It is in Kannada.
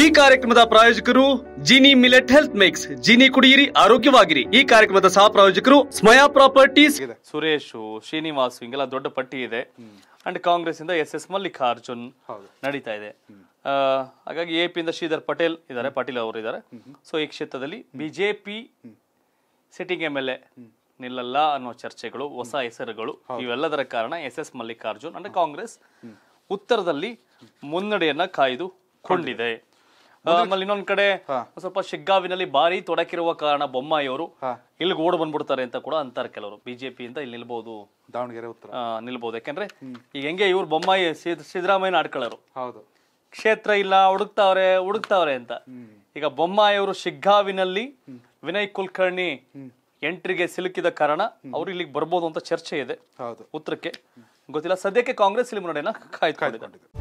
ಈ ಕಾರ್ಯಕ್ರಮದ ಪ್ರಾಯೋಜಕರು Jini millet health mix Jini ಕುಡಿಯಿರಿ ಆರೋಗ್ಯವಾಗಿರಿ ಈ ಕಾರ್ಯಕ್ರಮದ ಸಹ ಪ್ರಾಯೋಜಕರು ಸ್ಮಯಾ ಪ್ರಾಪರ್ಟೀಸ್ ಸುರೇಶ್ ಶ್ರೀನಿವಾಸ್ ಹಿಂಗೆಲ್ಲ ದೊಡ್ಡ ಪಟ್ಟಿ ಇದೆ ಅಂಡ್ ಕಾಂಗ್ರೆಸ್ ಇಂದ ಎಸ್ ಎಸ್ ಮಲ್ಲಿಕಾರ್ಜುನ್ ನಡೀತಾ ಇದೆ ಹಾಗಾಗಿ ಎ ಪಿಯಿಂದ ಶ್ರೀಧರ್ ಪಟೇಲ್ ಇದ್ದಾರೆ ಪಾಟೀಲ್ ಅವರು ಇದ್ದಾರೆ ಸೊ ಈ ಕ್ಷೇತ್ರದಲ್ಲಿ BJP sitting M L A ನಿಲ್ಲಲ್ಲ ಅನ್ನೋ ಚರ್ಚೆಗಳು ಹೊಸ ಹೆಸರುಗಳು ಇವೆಲ್ಲದರ ಕಾರಣ S S Mallikarjun and Congress ಉತ್ತರದಲ್ಲಿ ಮುನ್ನಡೆಯನ್ನ ಕಾಯ್ದುಕೊಂಡಿದೆ ಆಮೇಲೆ ಇನ್ನೊಂದ್ ಕಡೆ ಸ್ವಲ್ಪ ಶಿಗ್ಗಾವಿನಲ್ಲಿ ಬಾರಿ ತೊಡಕಿರುವ ಕಾರಣ ಅವರು ಇಲ್ಲಿ ಓಡ್ ಬಂದ್ಬಿಡ್ತಾರೆ ಅಂತ ಕೂಡ ಅಂತಾರೆ ಕೆಲವರು ಬಿಜೆಪಿ ಅಂತ ಇಲ್ಲಿ ನಿಲ್ಬಹುದು ದಾವಣಗೆರೆ ಉತ್ತರ ನಿಲ್ಬಹುದು ಯಾಕಂದ್ರೆ ಈಗ ಹೆಂಗೆ ಇವ್ರು ಬೊಮ್ಮಾಯಿ ಸಿದ್ದರಾಮಯ್ಯ ಆಡ್ಕೊಳ್ಳೋರು ಹೌದು ಕ್ಷೇತ್ರ ಇಲ್ಲ ಹುಡುಕ್ತಾವ್ರೆ ಹುಡುಕ್ತಾವ್ರೆ ಅಂತ ಈಗ ಬೊಮ್ಮಾಯಿಯವರು ಶಿಗ್ಗಾವಿನಲ್ಲಿ ವಿನಯ್ ಕುಲಕರ್ಣಿ ಎಂಟ್ರಿಗೆ ಸಿಲುಕಿದ ಕಾರಣ ಅವ್ರು ಇಲ್ಲಿಗೆ ಬರ್ಬೋದು ಅಂತ ಚರ್ಚೆ ಇದೆ ಉತ್ತರಕ್ಕೆ ಗೊತ್ತಿಲ್ಲ ಸದ್ಯಕ್ಕೆ ಕಾಂಗ್ರೆಸ್ ಇಲ್ಲಿ ಮುನ್ನಡೆಯನ್ನ ಕಾಯ್ದುಕೊಂಡಿದೆ